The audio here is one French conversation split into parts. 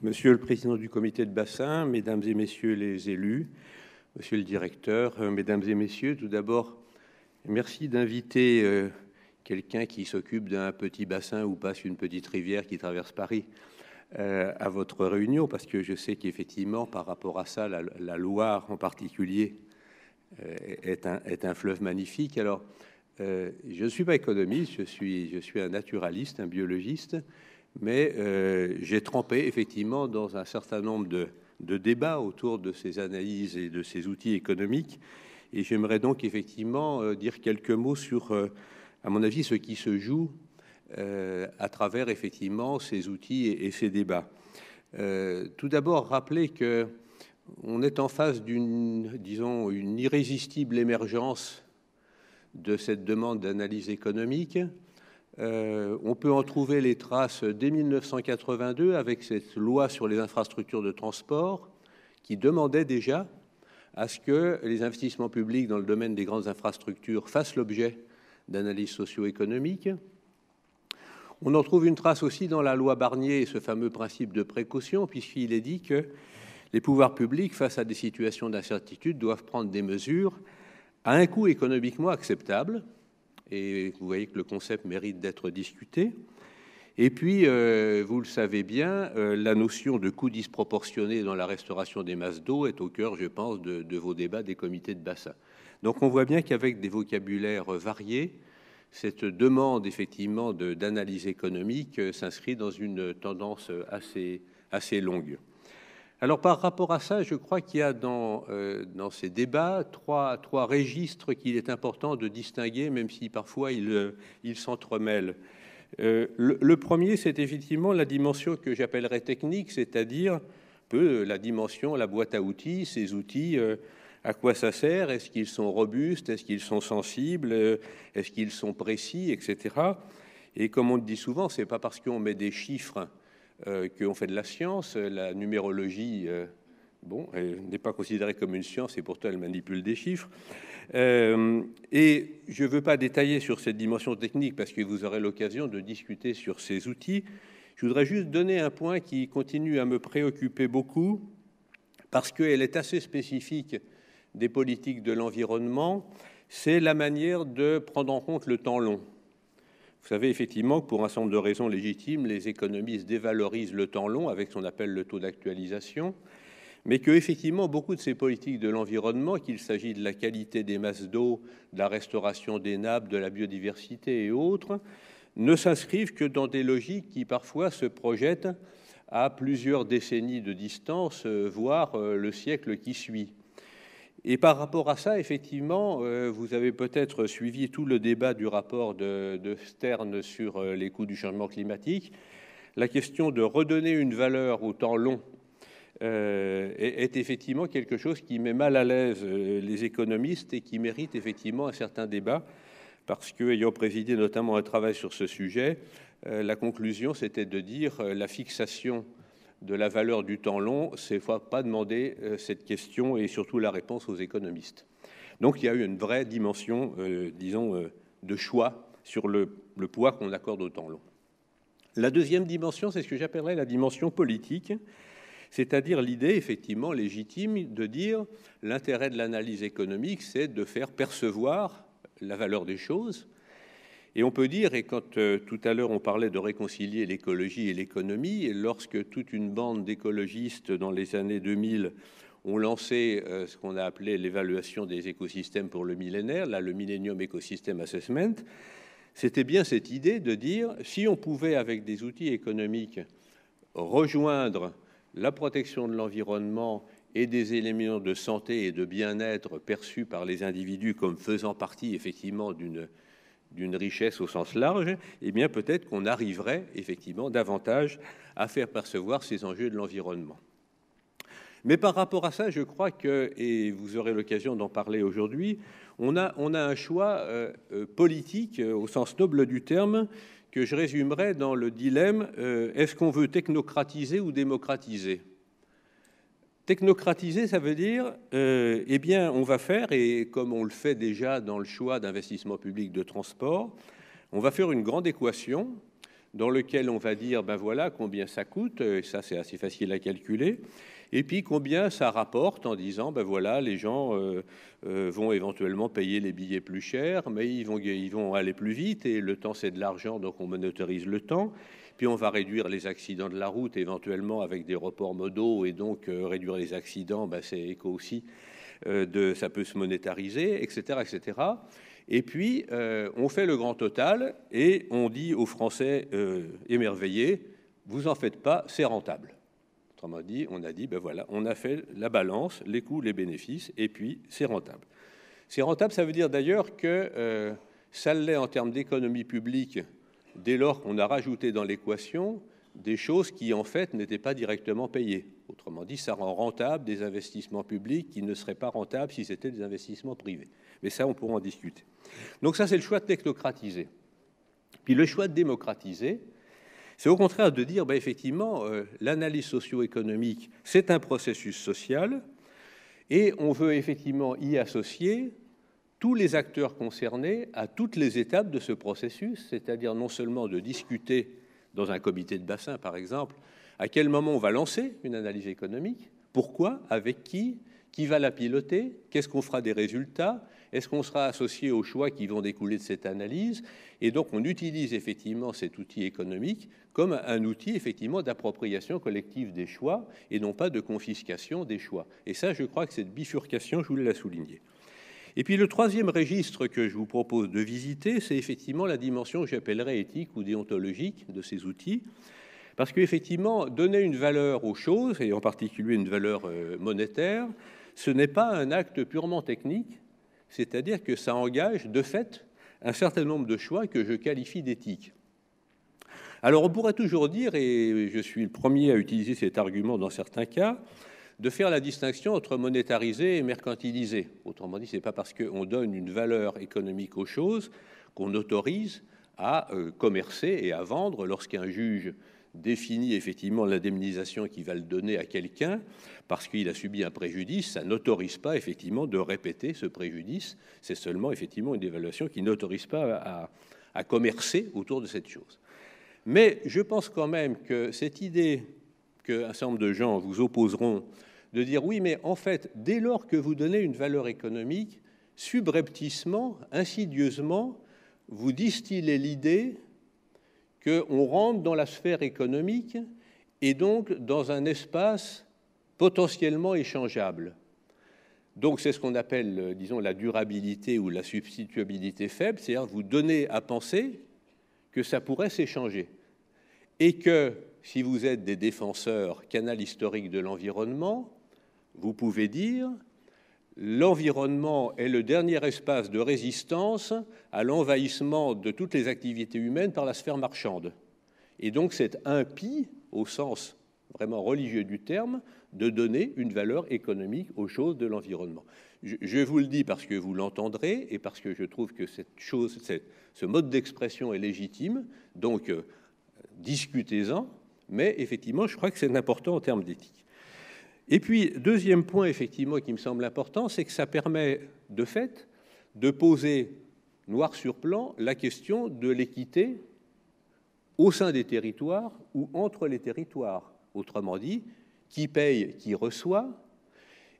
Monsieur le président du comité de bassin, mesdames et messieurs les élus, monsieur le directeur, euh, mesdames et messieurs, tout d'abord, merci d'inviter euh, quelqu'un qui s'occupe d'un petit bassin ou passe une petite rivière qui traverse Paris euh, à votre réunion, parce que je sais qu'effectivement, par rapport à ça, la, Loire en particulier est, un, fleuve magnifique. Alors, je ne suis pas économiste, je suis un naturaliste, un biologiste. Mais euh, j'ai trempé effectivement dans un certain nombre de, débats autour de ces analyses et de ces outils économiques. Et j'aimerais donc effectivement euh, dire quelques mots sur, euh, à mon avis, ce qui se joue à travers effectivement ces outils et, ces débats. tout d'abord, rappeler qu'on est en face d'une, disons, une irrésistible émergence de cette demande d'analyse économique euh, on peut en trouver les traces dès 1982 avec cette loi sur les infrastructures de transport qui demandait déjà à ce que les investissements publics dans le domaine des grandes infrastructures fassent l'objet d'analyses socio-économiques. On en trouve une trace aussi dans la loi Barnier, et ce fameux principe de précaution, puisqu'il est dit que les pouvoirs publics, face à des situations d'incertitude, doivent prendre des mesures à un coût économiquement acceptable, et vous voyez que le concept mérite d'être discuté. Et puis, euh, vous le savez bien, euh, la notion de coût disproportionné dans la restauration des masses d'eau est au cœur, je pense, de, vos débats des comités de bassin. Donc on voit bien qu'avec des vocabulaires variés, cette demande effectivement d'analyse économique euh, s'inscrit dans une tendance assez longue. Alors par rapport à ça, je crois qu'il y a dans, euh, ces débats trois, registres qu'il est important de distinguer, même si parfois ils euh, s'entremêlent. Euh, le, premier, c'est effectivement la dimension que j'appellerais technique, c'est-à-dire peu la dimension, la boîte à outils, ces outils, à quoi ça sert, est-ce qu'ils sont robustes, est-ce qu'ils sont sensibles, est-ce qu'ils sont précis, etc. Et comme on le dit souvent, c'est pas parce qu'on met des chiffres euh, qu'on fait de la science. Euh, la numérologie, euh, bon, elle n'est pas considérée comme une science et pourtant elle manipule des chiffres. et je ne veux pas détailler sur cette dimension technique parce que vous aurez l'occasion de discuter sur ces outils. Je voudrais juste donner un point qui continue à me préoccuper beaucoup parce qu'elle est assez spécifique des politiques de l'environnement, c'est la manière de prendre en compte le temps long. Vous savez effectivement que pour un certain nombre de raisons légitimes, les économistes dévalorisent le temps long avec ce qu'on appelle le taux d'actualisation, mais que effectivement beaucoup de ces politiques de l'environnement, qu'il s'agit de la qualité des masses d'eau, de la restauration des nappes, de la biodiversité et autres, ne s'inscrivent que dans des logiques qui parfois se projettent à plusieurs décennies de distance, euh, voire euh, le siècle qui suit. Et par rapport à ça, effectivement, euh, vous avez peut-être suivi tout le débat du rapport de, Stern sur euh, les coûts du changement climatique. La question de redonner une valeur au temps long euh, est, effectivement quelque chose qui met mal à l'aise les économistes et qui mérite effectivement un certain débat, parce que, ayant présidé notamment un travail sur ce sujet, la conclusion c'était de dire la fixation de la valeur du temps long, c'est pas demander euh, cette question et surtout la réponse aux économistes. Donc il y a eu une vraie dimension, euh, disons, euh, de choix sur le, le poids qu'on accorde au temps long. La deuxième dimension, c'est ce que j'appellerais la dimension politique, c'est-à-dire l'idée effectivement légitime de dire l'intérêt de l'analyse économique, c'est de faire percevoir la valeur des choses, et on peut dire, et quand euh, tout à l'heure on parlait de réconcilier l'écologie et l'économie, et lorsque toute une bande d'écologistes dans les années 2000 ont lancé euh, ce qu'on a appelé l'évaluation des écosystèmes pour le millénaire, là le Millennium Ecosystem Assessment, c'était bien cette idée de dire si on pouvait avec des outils économiques rejoindre la protection de l'environnement et des éléments de santé et de bien-être perçus par les individus comme faisant partie effectivement d'une d'une richesse au sens large, eh bien peut-être qu'on arriverait effectivement davantage à faire percevoir ces enjeux de l'environnement. Mais par rapport à ça, je crois que, et vous aurez l'occasion d'en parler aujourd'hui, on a, un choix euh, euh, politique euh, au sens noble du terme que je résumerai dans le dilemme est-ce qu'on veut technocratiser ou démocratiser Technocratiser, ça veut dire, euh, eh bien, on va faire, et comme on le fait déjà dans le choix d'investissement public de transport, on va faire une grande équation dans laquelle on va dire, ben voilà, combien ça coûte, et ça c'est assez facile à calculer, et puis combien ça rapporte en disant, ben voilà, les gens euh, euh, vont éventuellement payer les billets plus chers, mais ils vont, ils vont aller plus vite, et le temps, c'est de l'argent, donc on monétarise le temps. Puis on va réduire les accidents de la route éventuellement avec des reports modaux, et donc euh, réduire les accidents, ben c'est éco aussi, de, ça peut se monétariser, etc. etc. Et puis, on fait le grand total et on dit aux Français émerveillés, vous en faites pas, c'est rentable. Autrement dit, on a dit, ben voilà, on a fait la balance, les coûts, les bénéfices, et puis c'est rentable. C'est rentable, ça veut dire d'ailleurs que euh, ça l'est en termes d'économie publique dès lors qu'on a rajouté dans l'équation des choses qui en fait n'étaient pas directement payées. Autrement dit, ça rend rentable des investissements publics qui ne seraient pas rentables si c'était des investissements privés. Mais ça, on pourra en discuter. Donc ça, c'est le choix de technocratiser. Puis le choix de démocratiser, c'est au contraire de dire, ben, effectivement, euh, l'analyse socio-économique, c'est un processus social, et on veut effectivement y associer tous les acteurs concernés à toutes les étapes de ce processus, c'est-à-dire non seulement de discuter dans un comité de bassin, par exemple, à quel moment on va lancer une analyse économique, pourquoi, avec qui, qui va la piloter, qu'est-ce qu'on fera des résultats, est-ce qu'on sera associé aux choix qui vont découler de cette analyse Et donc, on utilise effectivement cet outil économique comme un outil effectivement d'appropriation collective des choix et non pas de confiscation des choix. Et ça, je crois que cette bifurcation, je voulais la souligner. Et puis le troisième registre que je vous propose de visiter, c'est effectivement la dimension que j'appellerais éthique ou déontologique de ces outils. Parce qu'effectivement, donner une valeur aux choses, et en particulier une valeur euh, monétaire, ce n'est pas un acte purement technique, c'est-à-dire que ça engage de fait un certain nombre de choix que je qualifie d'éthiques. Alors on pourrait toujours dire, et je suis le premier à utiliser cet argument dans certains cas, de faire la distinction entre monétariser et mercantiliser. Autrement dit, ce n'est pas parce qu'on donne une valeur économique aux choses qu'on autorise à euh, commercer et à vendre lorsqu'un juge définit effectivement l'indemnisation qui va le donner à quelqu'un parce qu'il a subi un préjudice, ça n'autorise pas effectivement de répéter ce préjudice. C'est seulement effectivement une évaluation qui n'autorise pas à, à commercer autour de cette chose. Mais je pense quand même que cette idée qu'un certain nombre de gens vous opposeront de dire oui, mais en fait, dès lors que vous donnez une valeur économique, subrepticement, insidieusement, vous distillez l'idée on rentre dans la sphère économique et donc dans un espace potentiellement échangeable. Donc c'est ce qu'on appelle, euh, disons, la durabilité ou la substituabilité faible, c'est-à-dire vous donner à penser que ça pourrait s'échanger. Et que si vous êtes des défenseurs canal historique de l'environnement, vous pouvez dire, l'environnement est le dernier espace de résistance à l'envahissement de toutes les activités humaines par la sphère marchande. Et donc c'est impie, au sens vraiment religieux du terme, de donner une valeur économique aux choses de l'environnement. Je, vous le dis parce que vous l'entendrez et parce que je trouve que cette chose, cette, ce mode d'expression est légitime, donc euh, discutez-en, mais effectivement je crois que c'est important en termes d'éthique. Et puis, deuxième point, effectivement, qui me semble important, c'est que ça permet, de fait, de poser noir sur plan la question de l'équité au sein des territoires ou entre les territoires. Autrement dit, qui paye, qui reçoit.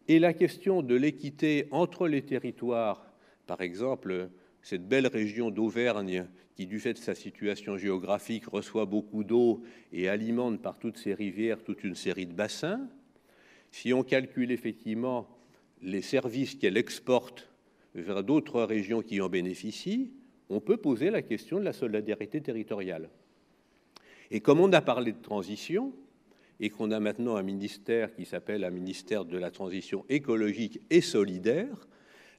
Et la question de l'équité entre les territoires, par exemple, cette belle région d'Auvergne qui, du fait de sa situation géographique, reçoit beaucoup d'eau et alimente par toutes ses rivières toute une série de bassins, si on calcule effectivement les services qu'elle exporte vers d'autres régions qui en bénéficient, on peut poser la question de la solidarité territoriale. Et comme on a parlé de transition, et qu'on a maintenant un ministère qui s'appelle un ministère de la transition écologique et solidaire,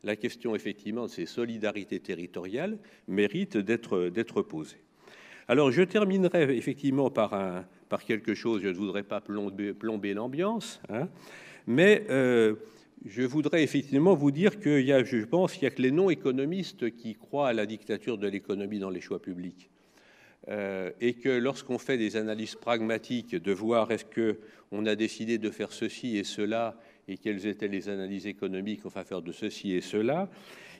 la question effectivement de ces solidarités territoriales mérite d'être posée. Alors je terminerai effectivement par un, par quelque chose, je ne voudrais pas plomber, l'ambiance, hein. mais euh, je voudrais effectivement vous dire qu'il y a, je pense, qu'il y a que les non-économistes qui croient à la dictature de l'économie dans les choix publics. Euh, et que lorsqu'on fait des analyses pragmatiques de voir est-ce qu'on a décidé de faire ceci et cela et quelles étaient les analyses économiques en faveur de ceci et cela,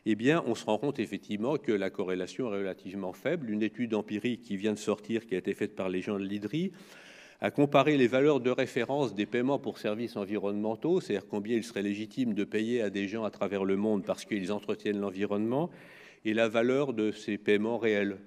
eh bien, on se rend compte effectivement que la corrélation est relativement faible. Une étude empirique qui vient de sortir, qui a été faite par les gens de l'IDRI, a comparé les valeurs de référence des paiements pour services environnementaux, c'est-à-dire combien il serait légitime de payer à des gens à travers le monde parce qu'ils entretiennent l'environnement, et la valeur de ces paiements réels.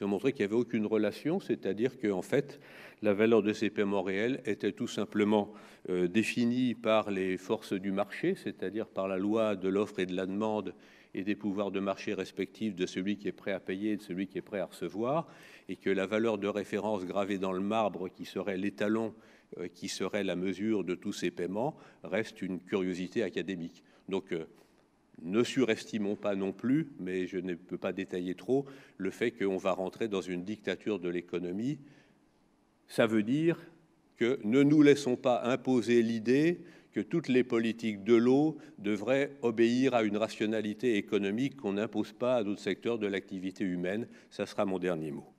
Ils ont montré qu'il n'y avait aucune relation, c'est-à-dire qu'en fait, la valeur de ces paiements réels était tout simplement euh, définie par les forces du marché, c'est-à-dire par la loi de l'offre et de la demande et des pouvoirs de marché respectifs de celui qui est prêt à payer et de celui qui est prêt à recevoir, et que la valeur de référence gravée dans le marbre, qui serait l'étalon, euh, qui serait la mesure de tous ces paiements, reste une curiosité académique. Donc, euh, ne surestimons pas non plus, mais je ne peux pas détailler trop, le fait qu'on va rentrer dans une dictature de l'économie. Ça veut dire que ne nous laissons pas imposer l'idée que toutes les politiques de l'eau devraient obéir à une rationalité économique qu'on n'impose pas à d'autres secteurs de l'activité humaine. Ça sera mon dernier mot.